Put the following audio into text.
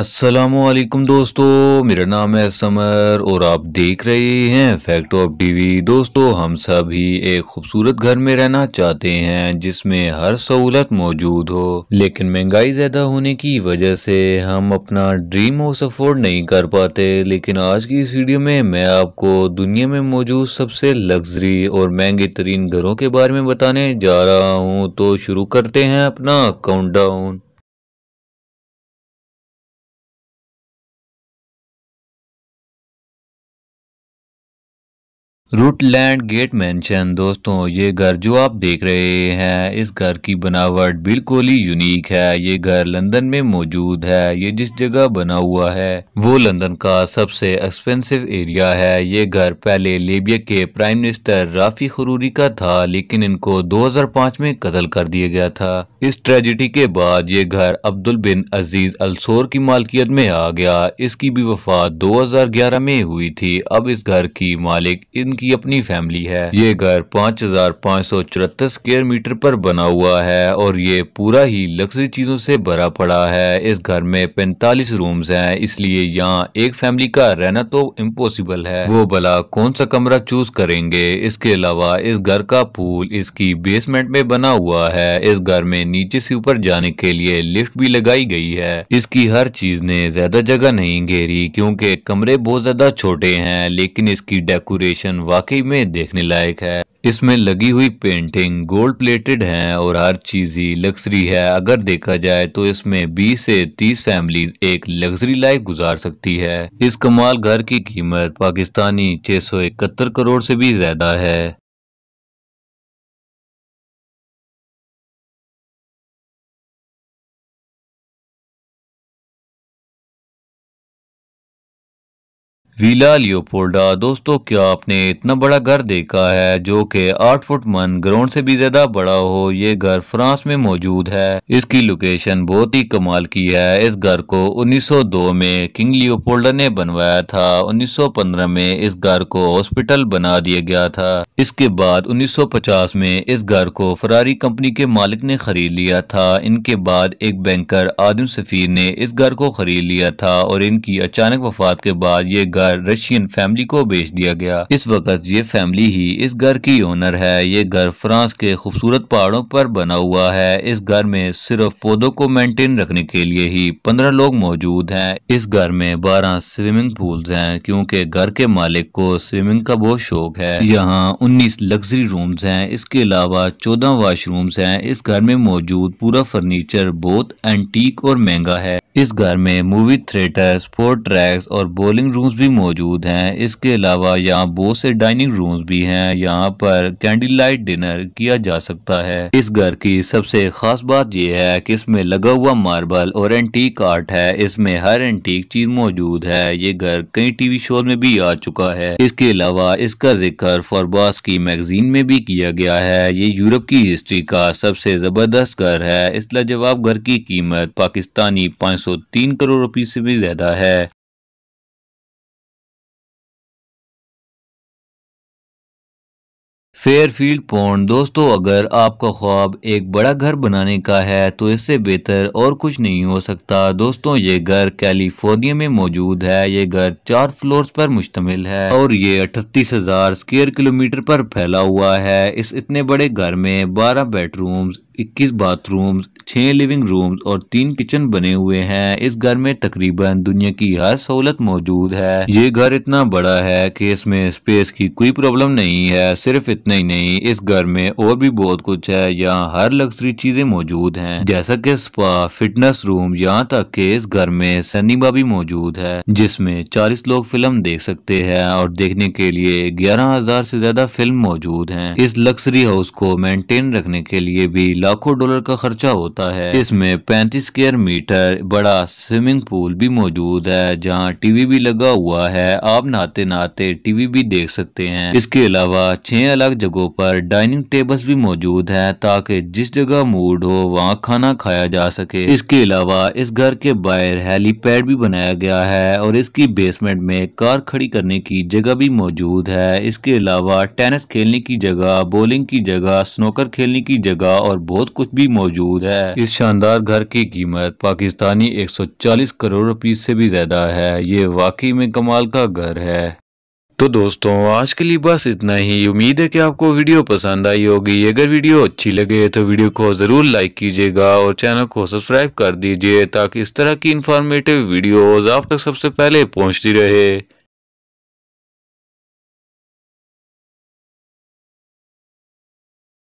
असलकुम दोस्तों मेरा नाम है समर और आप देख रहे हैं फैक्ट ऑफ टीवी दोस्तों हम सभी एक खूबसूरत घर में रहना चाहते हैं जिसमें हर सहूलत मौजूद हो लेकिन महंगाई ज़्यादा होने की वजह से हम अपना ड्रीम हाउस अफोर्ड नहीं कर पाते लेकिन आज की इस वीडियो में मैं आपको दुनिया में मौजूद सबसे लग्जरी और महंगे तरीन घरों के बारे में बताने जा रहा हूँ तो शुरू करते हैं अपना काउंट रूटलैंड गेट मैंशन दोस्तों ये घर जो आप देख रहे हैं इस घर की बनावट बिल्कुल ही यूनिक है ये घर लंदन में मौजूद है ये जिस जगह बना हुआ है वो लंदन का सबसे एक्सपेंसिव एरिया है ये घर पहले लेबिया के प्राइम मिनिस्टर राफी खरूरी का था लेकिन इनको 2005 में कत्ल कर दिया गया था इस ट्रेजिडी के बाद ये घर अब्दुल बिन अजीज अलसोर की मालकियत में आ गया इसकी भी वफात दो में हुई थी अब इस घर की मालिक इन की अपनी फैमिली है ये घर पाँच हजार पाँच सौ चौहत्तर स्क्वेयर मीटर पर बना हुआ है और ये पूरा ही लग्जरी चीजों से भरा पड़ा है इस घर में पैंतालीस रूम्स हैं इसलिए यहाँ एक फैमिली का रहना तो इम्पोसिबल है वो भला कौन सा कमरा चूज करेंगे इसके अलावा इस घर का पूल इसकी बेसमेंट में बना हुआ है इस घर में नीचे से ऊपर जाने के लिए लिफ्ट भी लगाई गई है इसकी हर चीज ने ज्यादा जगह नहीं घेरी क्योंकि कमरे बहुत ज्यादा छोटे हैं लेकिन इसकी डेकोरेशन वाकई में देखने लायक है इसमें लगी हुई पेंटिंग गोल्ड प्लेटेड है और हर चीज ही लग्जरी है अगर देखा जाए तो इसमें 20 से 30 फैमिलीज एक लग्जरी लाइफ गुजार सकती है इस कमाल घर की कीमत पाकिस्तानी छह करोड़ से भी ज्यादा है वीला लियोपोल्डा दोस्तों क्या आपने इतना बड़ा घर देखा है जो कि आठ फुट मन ग्राउंड से भी ज्यादा बड़ा हो ये घर फ्रांस में मौजूद है इसकी लोकेशन बहुत ही कमाल की है इस घर को 1902 में किंग लियोपोल्डा ने बनवाया था 1915 में इस घर को हॉस्पिटल बना दिया गया था इसके बाद 1950 में इस घर को फरारी कंपनी के मालिक ने खरीद लिया था इनके बाद एक बैंकर आदम सफीर ने इस घर को खरीद लिया था और इनकी अचानक वफात के बाद ये घर घर रशियन फैमिली को बेच दिया गया इस वक्त ये फैमिली ही इस घर की ओनर है ये घर फ्रांस के खूबसूरत पहाड़ों पर बना हुआ है इस घर में सिर्फ पौधों को मेंटेन रखने के लिए ही पंद्रह लोग मौजूद हैं इस घर में बारह स्विमिंग पूल्स हैं क्योंकि घर के मालिक को स्विमिंग का बहुत शौक है यहाँ उन्नीस लग्जरी रूम्स हैं इसके अलावा चौदह वॉशरूम्स हैं इस घर में मौजूद पूरा फर्नीचर बहुत एंटीक और महंगा है इस घर में मूवी थिएटर स्पोर्ट ट्रैक्स और बोलिंग रूम्स भी मौजूद हैं इसके अलावा यहाँ बहुत से डाइनिंग रूम्स भी हैं यहाँ पर कैंडल लाइट डिनर किया जा सकता है इस घर की सबसे खास बात यह है कि इसमें लगा हुआ मार्बल और एंटीक आर्ट है इसमें हर एंटीक चीज मौजूद है ये घर कई टीवी शो में भी आ चुका है इसके अलावा इसका जिक्र फॉरबास की मैगजीन में भी किया गया है ये यूरोप की हिस्ट्री का सबसे जबरदस्त घर है इस लाजवाब घर की कीमत पाकिस्तानी पांच सौ करोड़ रुपये से भी ज्यादा है फेयरफील्ड पॉन्ड दोस्तों अगर आपका ख्वाब एक बड़ा घर बनाने का है तो इससे बेहतर और कुछ नहीं हो सकता दोस्तों ये घर कैलिफोर्निया में मौजूद है ये घर चार फ्लोर्स पर मुश्तमिल है और ये अठतीस हजार स्क्वेयर किलोमीटर पर फैला हुआ है इस इतने बड़े घर में 12 बेडरूम्स इक्कीस बाथरूम्स छः लिविंग रूम्स और तीन किचन बने हुए हैं इस घर में तकरीबन दुनिया की हर सहूलत मौजूद है ये घर इतना बड़ा है कि इसमें स्पेस की कोई प्रॉब्लम नहीं है सिर्फ इतना ही नहीं इस घर में और भी बहुत कुछ है यहाँ हर लग्जरी चीजें मौजूद हैं जैसा कि स्पा फिटनेस रूम यहाँ तक के इस घर में सनीमा भी मौजूद है जिसमे चालीस लोग फिल्म देख सकते हैं और देखने के लिए ग्यारह हजार से ज्यादा फिल्म मौजूद है इस लग्जरी हाउस को मेंटेन रखने के लिए भी लाखों डॉलर का खर्चा होता है इसमें पैंतीस स्क्वेयर मीटर बड़ा स्विमिंग पूल भी मौजूद है जहाँ टीवी भी लगा हुआ है आप नहाते नहाते टीवी भी देख सकते हैं इसके अलावा छह अलग जगहों पर डाइनिंग टेबल्स भी मौजूद है ताकि जिस जगह मूड हो वहाँ खाना खाया जा सके इसके अलावा इस घर के बाहर हेलीपैड भी बनाया गया है और इसकी बेसमेंट में कार खड़ी करने की जगह भी मौजूद है इसके अलावा टेनिस खेलने की जगह बॉलिंग की जगह स्नोकर खेलने की जगह और बहुत बहुत कुछ भी मौजूद है इस शानदार घर की कीमत पाकिस्तानी 140 करोड़ रुपये से भी ज्यादा है ये वाकई में कमाल का घर है तो दोस्तों आज के लिए बस इतना ही उम्मीद है कि आपको वीडियो पसंद आई होगी अगर वीडियो अच्छी लगे तो वीडियो को ज़रूर लाइक कीजिएगा और चैनल को सब्सक्राइब कर दीजिए ताकि इस तरह की इन्फॉर्मेटिव वीडियो आप तक सबसे पहले पहुंचती रहे